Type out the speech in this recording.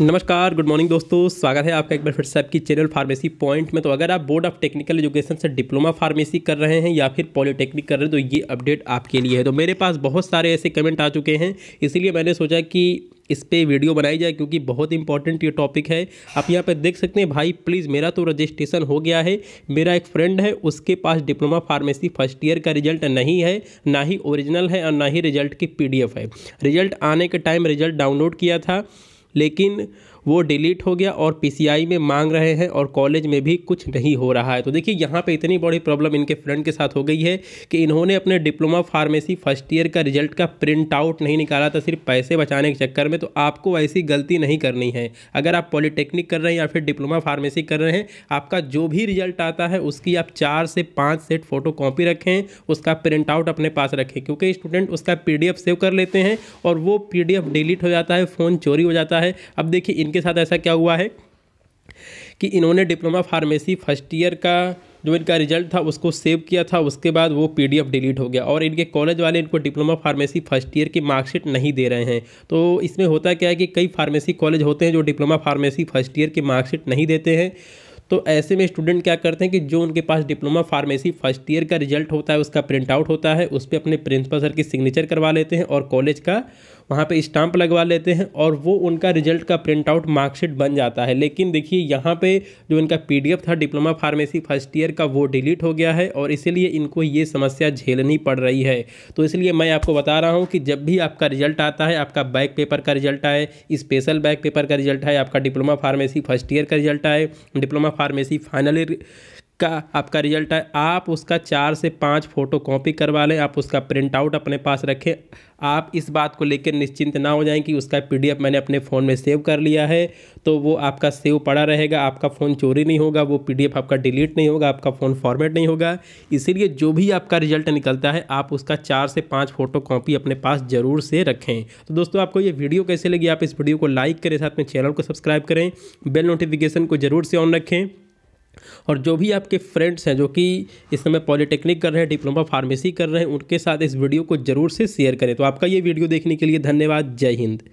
नमस्कार good morning दोस्तों स्वागत है आपका एक बार फिर से आपकी चैनल फार्मेसी पॉइंट में तो अगर आप बोर्ड ऑफ टेक्निकल एजुकेशन से डिप्लोमा फार्मेसी कर रहे हैं या फिर पॉलिटेक्निक कर रहे हैं तो ये अपडेट आपके लिए है तो मेरे पास बहुत सारे ऐसे कमेंट आ चुके हैं इसीलिए मैंने सोचा कि इस पर वीडियो बनाई जाए क्योंकि बहुत इंपॉर्टेंट ये टॉपिक है आप यहाँ पर देख सकते हैं भाई प्लीज़ मेरा तो रजिस्ट्रेशन हो गया है मेरा एक फ्रेंड है उसके पास डिप्लोमा फार्मेसी फर्स्ट ईयर का रिजल्ट नहीं है ना ही ओरिजिनल है और ना ही रिजल्ट की पी है रिजल्ट आने के टाइम रिजल्ट डाउनलोड किया था लेकिन वो डिलीट हो गया और पीसीआई में मांग रहे हैं और कॉलेज में भी कुछ नहीं हो रहा है तो देखिए यहाँ पे इतनी बड़ी प्रॉब्लम इनके फ्रेंड के साथ हो गई है कि इन्होंने अपने डिप्लोमा फार्मेसी फर्स्ट ईयर का रिजल्ट का प्रिंट आउट नहीं निकाला था सिर्फ पैसे बचाने के चक्कर में तो आपको ऐसी गलती नहीं करनी है अगर आप पॉलिटेक्निक कर रहे हैं या फिर डिप्लोमा फार्मेसी कर रहे हैं आपका जो भी रिजल्ट आता है उसकी आप चार से पाँच सेट फोटो कॉपी रखें उसका प्रिंट आउट अपने पास रखें क्योंकि स्टूडेंट उसका पी सेव कर लेते हैं और वो पी डिलीट हो जाता है फ़ोन चोरी हो जाता है अब देखिए इनके साथ ऐसा क्या हुआ है कि इन्होंने डिप्लोमा फार्मेसी फर्स्ट ईयर का जो इनका रिजल्ट था उसको सेव किया था उसके बाद वो पीडीएफ डिलीट हो गया और इनके कॉलेज वाले इनको डिप्लोमा फार्मेसी फर्स्ट ईयर की मार्कशीट नहीं दे रहे हैं तो इसमें होता क्या है कि कई फार्मेसी कॉलेज होते हैं जो डिप्लोमा फार्मेसी फर्स्ट ईयर की मार्कशीट नहीं देते हैं तो ऐसे में स्टूडेंट क्या करते हैं कि जो उनके पास डिप्लोमा फार्मेसी फर्स्ट ईयर का रिजल्ट होता है उसका प्रिंट आउट होता है उस पर अपने प्रिंसिपल सर की सिग्नेचर करवा लेते हैं और कॉलेज का वहाँ पे स्टाम्प लगवा लेते हैं और वो उनका रिजल्ट का प्रिंट आउट मार्कशीट बन जाता है लेकिन देखिए यहाँ पे जो इनका पीडीएफ था डिप्लोमा फार्मेसी फर्स्ट ईयर का वो डिलीट हो गया है और इसीलिए इनको ये समस्या झेलनी पड़ रही है तो इसलिए मैं आपको बता रहा हूँ कि जब भी आपका रिजल्ट आता है आपका बैक पेपर का रिजल्ट आए स्पेशल बैक पेपर का रिजल्ट आए आपका डिप्लोमा फार्मेसी फर्स्ट ईयर का रिजल्ट आए डिप्लोमा फार्मेसी फाइनल का आपका रिजल्ट है आप उसका चार से पाँच फ़ोटो कॉपी करवा लें आप उसका प्रिंट आउट अपने पास रखें आप इस बात को लेकर निश्चिंत ना हो जाएं कि उसका पीडीएफ मैंने अपने फ़ोन में सेव कर लिया है तो वो आपका सेव पड़ा रहेगा आपका फ़ोन चोरी नहीं होगा वो पीडीएफ आपका डिलीट नहीं होगा आपका फ़ोन फॉर्मेट नहीं होगा इसीलिए जो भी आपका रिजल्ट निकलता है आप उसका चार से पाँच फ़ोटो कॉपी अपने पास ज़रूर से रखें तो दोस्तों आपको ये वीडियो कैसे लगी आप इस वीडियो को लाइक करें साथ में चैनल को सब्सक्राइब करें बेल नोटिफिकेशन को ज़रूर से ऑन रखें और जो भी आपके फ्रेंड्स हैं जो कि इस समय पॉलिटेक्निक कर रहे हैं डिप्लोमा फार्मेसी कर रहे हैं उनके साथ इस वीडियो को ज़रूर से शेयर करें तो आपका ये वीडियो देखने के लिए धन्यवाद जय हिंद